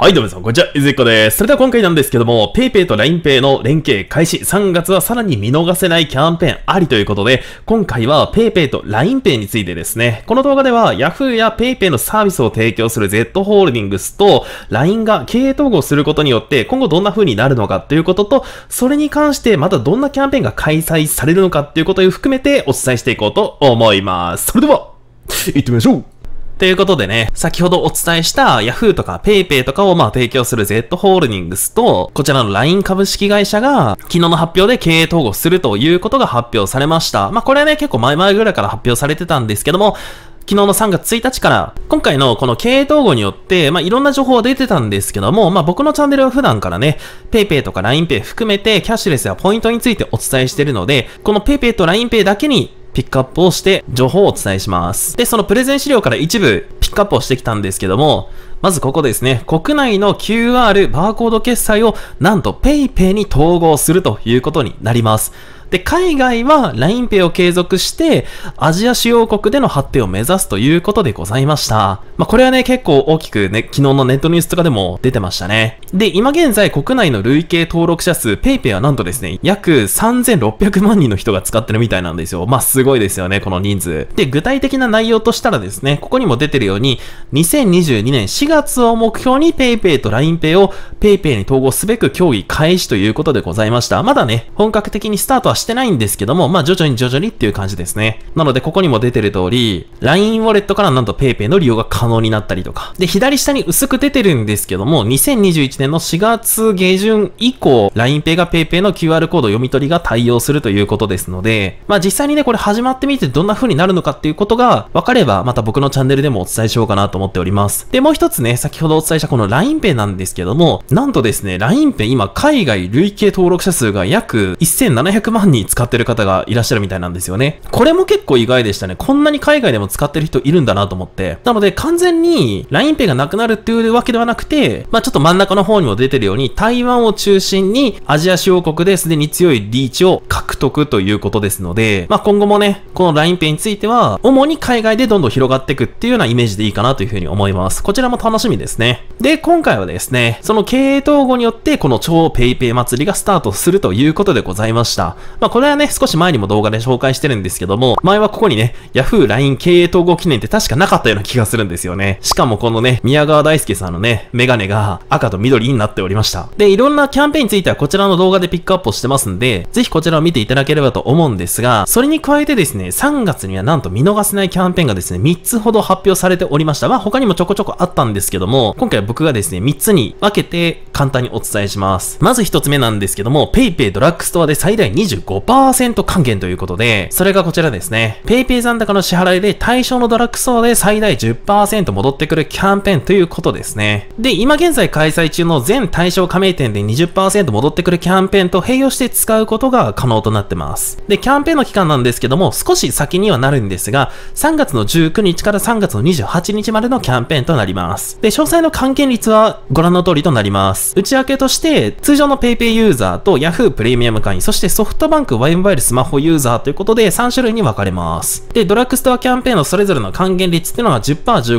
はい、どうも皆さん、こんにちは。ゆずっこです。それでは今回なんですけども、PayPay と LINEPay の連携開始、3月はさらに見逃せないキャンペーンありということで、今回は PayPay と LINEPay についてですね、この動画では Yahoo や PayPay のサービスを提供する Z ホールディングスと LINE が経営統合することによって今後どんな風になるのかということと、それに関してまたどんなキャンペーンが開催されるのかっていうことを含めてお伝えしていこうと思います。それでは、行ってみましょうということでね、先ほどお伝えした Yahoo とか PayPay とかをまあ提供する Z ホールディングスと、こちらの LINE 株式会社が昨日の発表で経営統合するということが発表されました。まあこれはね、結構前々ぐらいから発表されてたんですけども、昨日の3月1日から、今回のこの経営統合によって、まあ、いろんな情報は出てたんですけども、まあ、僕のチャンネルは普段からね、PayPay とか LINEPay 含めて、キャッシュレスやポイントについてお伝えしてるので、この PayPay と LINEPay だけにピックアップをして、情報をお伝えします。で、そのプレゼン資料から一部ピックアップをしてきたんですけども、まずここですね、国内の QR バーコード決済をなんと PayPay に統合するということになります。で、海外は l i n e p を継続して、アジア主要国での発展を目指すということでございました。まあ、これはね、結構大きくね、昨日のネットニュースとかでも出てましたね。で、今現在国内の累計登録者数、PayPay はなんとですね、約3600万人の人が使ってるみたいなんですよ。まあ、すごいですよね、この人数。で、具体的な内容としたらですね、ここにも出てるように、2022年4月を目標に PayPay と LINEPay を PayPay に統合すべく協議開始ということでございました。まだね、本格的にスタートはしてないんですけども、まあ徐々に徐々にっていう感じですね。なのでここにも出てる通り、LINE ウォレットからなんと PayPay の利用が可能になったりとか。で、左下に薄く出てるんですけども、2021年の4月下旬以降、LINEPay が PayPay の QR コード読み取りが対応するということですので、まあ実際にね、これ始まってみてどんな風になるのかっていうことが分かれば、また僕のチャンネルでもお伝えしようかなと思っております。で、もう一つね、先ほどお伝えしたこの LINEPay なんですけども、なんとですね、LINEPay 今海外累計登録者数が約1700万ンに使ってる方がいらっしゃるみたいなんですよね。これも結構意外でしたね。こんなに海外でも使ってる人いるんだなと思って。なので完全に LINEPay がなくなるっていうわけではなくて、まあちょっと真ん中の方にも出てるように、台湾を中心にアジア主要国ですでに強いリーチを獲得ということですので、まあ今後もね、この LINEPay については、主に海外でどんどん広がっていくっていうようなイメージでいいかなというふうに思います。こちらも楽しみですね。で、今回はですね、その経営統合によってこの超 PayPay 祭りがスタートするということでございました。まあ、これはね、少し前にも動画で紹介してるんですけども、前はここにね、Yahoo LINE 経営統合記念って確かなかったような気がするんですよね。しかもこのね、宮川大輔さんのね、メガネが赤と緑になっておりました。で、いろんなキャンペーンについてはこちらの動画でピックアップをしてますんで、ぜひこちらを見ていただければと思うんですが、それに加えてですね、3月にはなんと見逃せないキャンペーンがですね、3つほど発表されておりました。まあ、他にもちょこちょこあったんですけども、今回は僕がですね、3つに分けて簡単にお伝えします。まず1つ目なんですけども、PayPay ドラッグストアで最大25 25%還元ということで、それがこちらですね。PayPay 残高の支払いで対象のドラッグストアで最大10%戻ってくるキャンペーンということですね。で、今現在開催中の全対象加盟店で20%戻ってくるキャンペーンと併用して使うことが可能となってます。で、キャンペーンの期間なんですけども、少し先にはなるんですが、3月の19日から3月の28日までのキャンペーンとなります。で、詳細の還元率はご覧の通りとなります。内訳として、通常の PayPay ユーザーと Yahoo プレミアム会員、そしてソフトバンクバンク、モバイルスマホユーザーということで3種類に分かれます。で、ドラッグストアキャンペーンのそれぞれの還元率っていうのが10%、15%、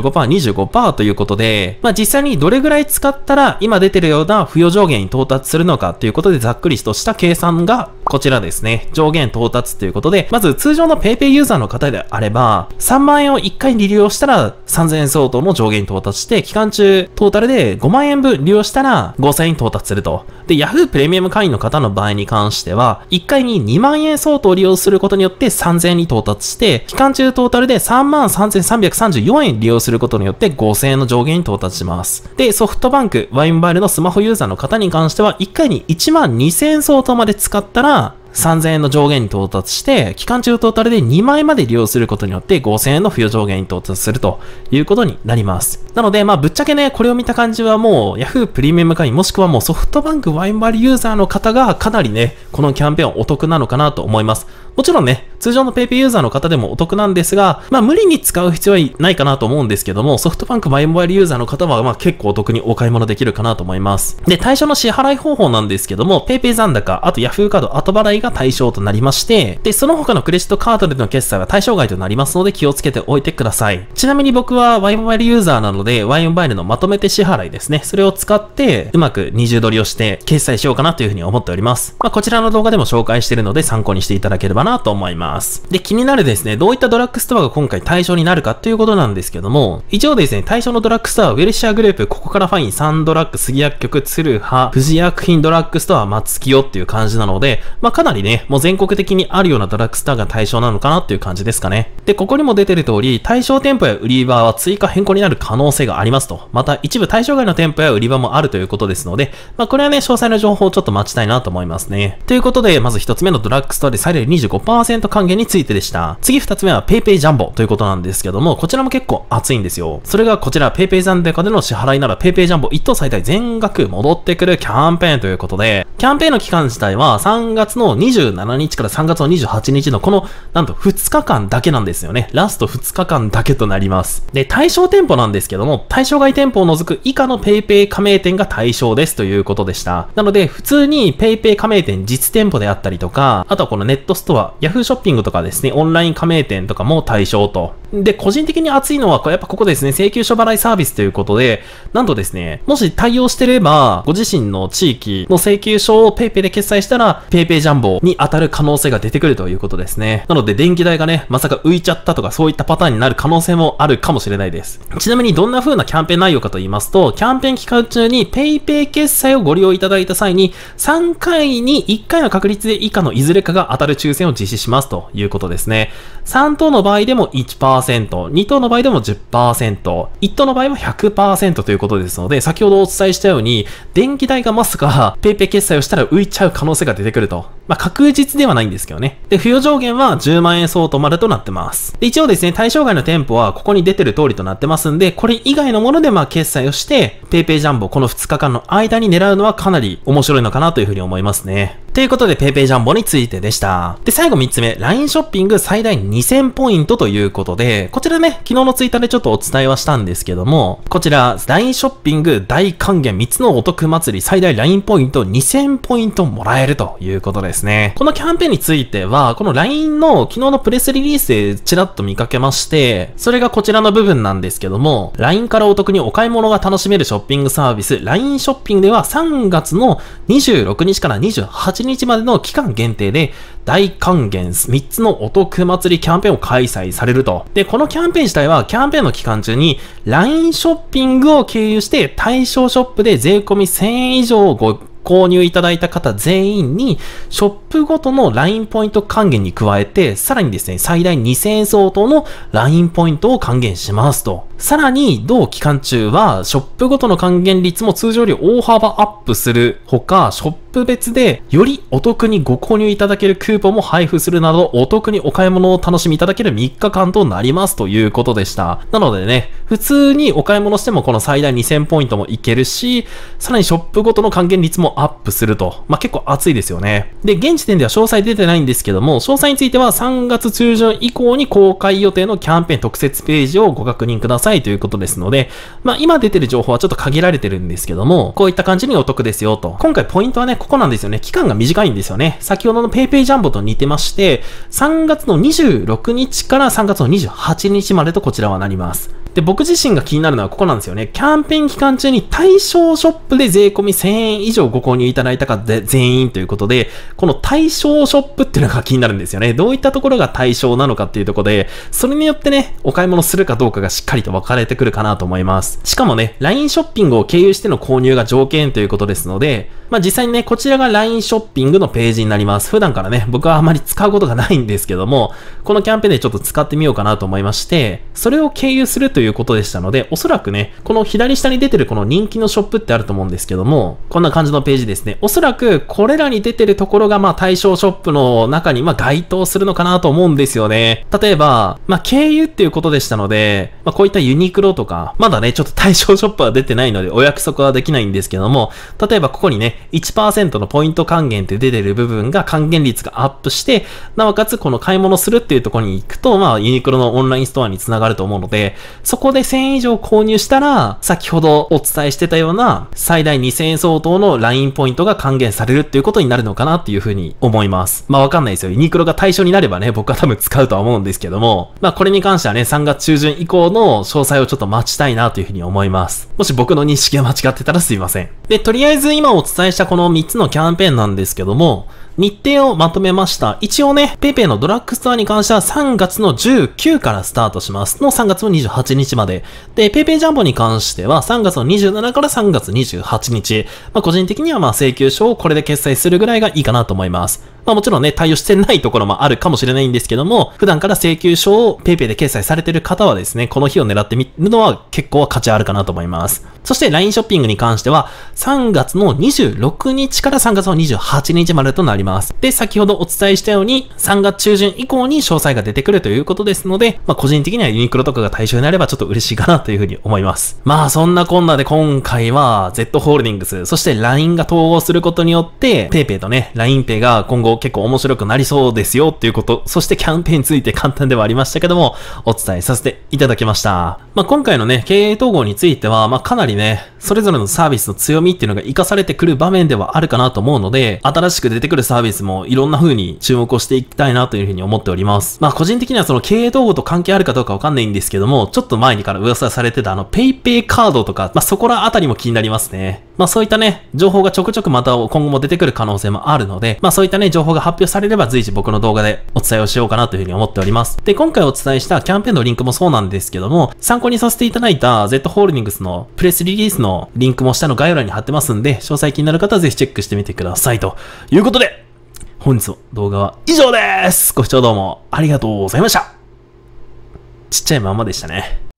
25%ということで、まあ実際にどれぐらい使ったら今出てるような付与上限に到達するのかということでざっくりとした計算がこちらですね。上限到達ということで、まず通常の PayPay ユーザーの方であれば、3万円を1回に利用したら3000円相当の上限に到達して、期間中トータルで5万円分利用したら5000円に到達すると。で、Yahoo プレミアム会員の方の場合に関しては、1回にに2万円相当を利用することによって3000円に到達して、期間中トータルで3万3334円利用することによって5000円の上限に到達します。で、ソフトバンク、ワインバイルのスマホユーザーの方に関しては、1回に1万2000円相当まで使ったら、3000円の上限に到達して、期間中トータルで2枚まで利用することによって5000円の付与上限に到達するということになります。なので、まあぶっちゃけね、これを見た感じはもう Yahoo プレミアム会員もしくはもうソフトバンクワインバリユーザーの方がかなりね、このキャンペーンお得なのかなと思います。もちろんね、通常の PayPay ユーザーの方でもお得なんですが、まあ無理に使う必要はないかなと思うんですけども、ソフトバンクマイモバイルユーザーの方はまあ結構お得にお買い物できるかなと思います。で、対象の支払い方法なんですけども、PayPay 残高、あと Yahoo カード後払いが対象となりまして、で、その他のクレジットカードでの決済は対象外となりますので気をつけておいてください。ちなみに僕は Y モバイルユーザーなので、Y モバイルのまとめて支払いですね。それを使って、うまく二重取りをして決済しようかなというふうに思っております。まあこちらの動画でも紹介しているので参考にしていただければばなと思います。で、気になるですね、どういったドラッグストアが今回対象になるかということなんですけども、以上ですね、対象のドラッグストアはウェルシアグループ、ここからファイン、サンドラッグ、杉薬局、鶴葉、富士薬品ドラッグストア、松木よっていう感じなので、まあ、かなりね、もう全国的にあるようなドラッグストアが対象なのかなっていう感じですかね。で、ここにも出てる通り、対象店舗や売り場は追加変更になる可能性がありますと。また、一部対象外の店舗や売り場もあるということですので、まあ、これはね、詳細な情報をちょっと待ちたいなと思いますね。ということで、まず一つ目のドラッグストアでサイレル5還元についてでした。次2つ目は PayPay ジャンボということなんですけども、こちらも結構熱いんですよ。それがこちら PayPay 残高での支払いなら PayPay ジャンボ1等最大全額戻ってくるキャンペーンということで、キャンペーンの期間自体は3月の27日から3月の28日のこの、なんと2日間だけなんですよね。ラスト2日間だけとなります。で、対象店舗なんですけども、対象外店舗を除く以下の PayPay 加盟店が対象ですということでした。なので、普通に PayPay 加盟店実店舗であったりとか、あとはこのネットストアは Yahoo ショッピングとかですね、オンライン加盟店とかも対象とで、個人的に熱いのは、やっぱここですね、請求書払いサービスということで、なんとですね、もし対応してれば、ご自身の地域の請求書を PayPay で決済したら、PayPay ジャンボに当たる可能性が出てくるということですね。なので、電気代がね、まさか浮いちゃったとか、そういったパターンになる可能性もあるかもしれないです。ちなみに、どんな風なキャンペーン内容かと言いますと、キャンペーン期間中に PayPay 決済をご利用いただいた際に、3回に1回の確率で以下のいずれかが当たる抽選を実施しますということですね。3等の場合でも1%、10%、2等の場合でも10%、1等の場合も100%ということですので、先ほどお伝えしたように、電気代がまさか PayPay 決済をしたら浮いちゃう可能性が出てくると。まあ、確実ではないんですけどね。で、付与上限は10万円相当までとなってます。で、一応ですね、対象外の店舗はここに出てる通りとなってますんで、これ以外のものでま決済をして、PayPay ジャンボこの2日間の間に狙うのはかなり面白いのかなというふうに思いますね。ということで、ペイペイジャンボについてでした。で、最後3つ目、LINE ショッピング最大2000ポイントということで、こちらね、昨日のツイッターでちょっとお伝えはしたんですけども、こちら、LINE ショッピング大還元3つのお得祭り最大 LINE ポイント2000ポイントもらえるということですね。このキャンペーンについては、この LINE の昨日のプレスリリースでちらっと見かけまして、それがこちらの部分なんですけども、LINE からお得にお買い物が楽しめるショッピングサービス、LINE ショッピングでは3月の26日から28 28日までの期間限定で、大還元3つのお得祭りキャンペーンを開催されると。で、このキャンペーン自体は、キャンペーンの期間中に、LINE ショッピングを経由して、対象ショップで税込み1000円以上をご購入いただいた方全員に、ショップごとの LINE ポイント還元に加えて、さらにですね、最大2000円相当の LINE ポイントを還元しますと。さらに、同期間中は、ショップごとの還元率も通常より大幅アップするほか、ショッププ別で、よりお得にご購入いただけるクーポンも配布するなど、お得にお買い物を楽しみいただける3日間となりますということでした。なのでね、普通にお買い物してもこの最大2000ポイントもいけるし、さらにショップごとの還元率もアップすると。まあ、結構熱いですよね。で、現時点では詳細出てないんですけども、詳細については3月中旬以降に公開予定のキャンペーン特設ページをご確認くださいということですので、まあ、今出てる情報はちょっと限られてるんですけども、こういった感じにお得ですよと。今回ポイントはね、ここなんですよね。期間が短いんですよね。先ほどの PayPay ジャンボと似てまして、3月の26日から3月の28日までとこちらはなります。で、僕自身が気になるのはここなんですよね。キャンペーン期間中に対象ショップで税込み1000円以上ご購入いただいた方で全員ということで、この対象ショップっていうのが気になるんですよね。どういったところが対象なのかっていうところで、それによってね、お買い物するかどうかがしっかりと分かれてくるかなと思います。しかもね、LINE ショッピングを経由しての購入が条件ということですので、まあ、実際にね、こちらが LINE ショッピングのページになります。普段からね、僕はあまり使うことがないんですけども、このキャンペーンでちょっと使ってみようかなと思いまして、それを経由するということでしたので、おそらくね、この左下に出てるこの人気のショップってあると思うんですけども、こんな感じのページですね。おそらく、これらに出てるところが、まあ、対象ショップの中に、ま該当するのかなと思うんですよね。例えば、まあ、経由っていうことでしたので、まあ、こういったユニクロとか、まだね、ちょっと対象ショップは出てないので、お約束はできないんですけども、例えばここにね、1%のポイント還元って出てる部分が還元率がアップして、なおかつこの買い物するっていうところに行くと、まあユニクロのオンラインストアにつながると思うので、そこで1000円以上購入したら、先ほどお伝えしてたような最大2000円相当の LINE ポイントが還元されるっていうことになるのかなっていうふうに思います。まあわかんないですよ。ユニクロが対象になればね、僕は多分使うとは思うんですけども、まあこれに関してはね、3月中旬以降の詳細をちょっと待ちたいなというふうに思います。もし僕の認識が間違ってたらすいません。で、とりあえず今お伝えしたこの3つのキャンペーンなんですけども、日程をまとめました。一応ね、ペイペイのドラッグストアに関しては3月の19からスタートします。の3月の28日まで。で、ペイペイジャンボに関しては3月の27から3月28日。まあ、個人的にはまあ請求書をこれで決済するぐらいがいいかなと思います。まあ、もちろんね、対応してないところもあるかもしれないんですけども、普段から請求書を PayPay で決済されてる方はですね、この日を狙ってみるのは結構価値あるかなと思います。そして LINE ショッピングに関しては、3月の26日から3月の28日までとなります。ます。で、先ほどお伝えしたように、3月中旬以降に詳細が出てくるということですので、まあ、個人的にはユニクロとかが対象になればちょっと嬉しいかなというふうに思います。まあ、そんなこんなで今回は、Z ホールディングス、そして LINE が統合することによって、PayPay とね、LINEPay が今後結構面白くなりそうですよっていうこと、そしてキャンペーンについて簡単ではありましたけども、お伝えさせていただきました。まあ、今回のね、経営統合については、まあ、かなりね、それぞれのサービスの強みっていうのが活かされてくる場面ではあるかなと思うので、新しく出てくるサービスービスもいろんな風に注目をしていきたいなというふうに思っております。まあ個人的にはその経営統合と関係あるかどうかわかんないんですけども、ちょっと前にから噂されてたあの PayPay カードとか、まあそこらあたりも気になりますね。まあそういったね、情報がちょくちょくまた今後も出てくる可能性もあるので、まあそういったね、情報が発表されれば随時僕の動画でお伝えをしようかなというふうに思っております。で、今回お伝えしたキャンペーンのリンクもそうなんですけども、参考にさせていただいた Z ホールディングスのプレスリリースのリンクも下の概要欄に貼ってますんで、詳細気になる方はぜひチェックしてみてくださいということで、本日の動画は以上ですご視聴どうもありがとうございましたちっちゃいまんまでしたね。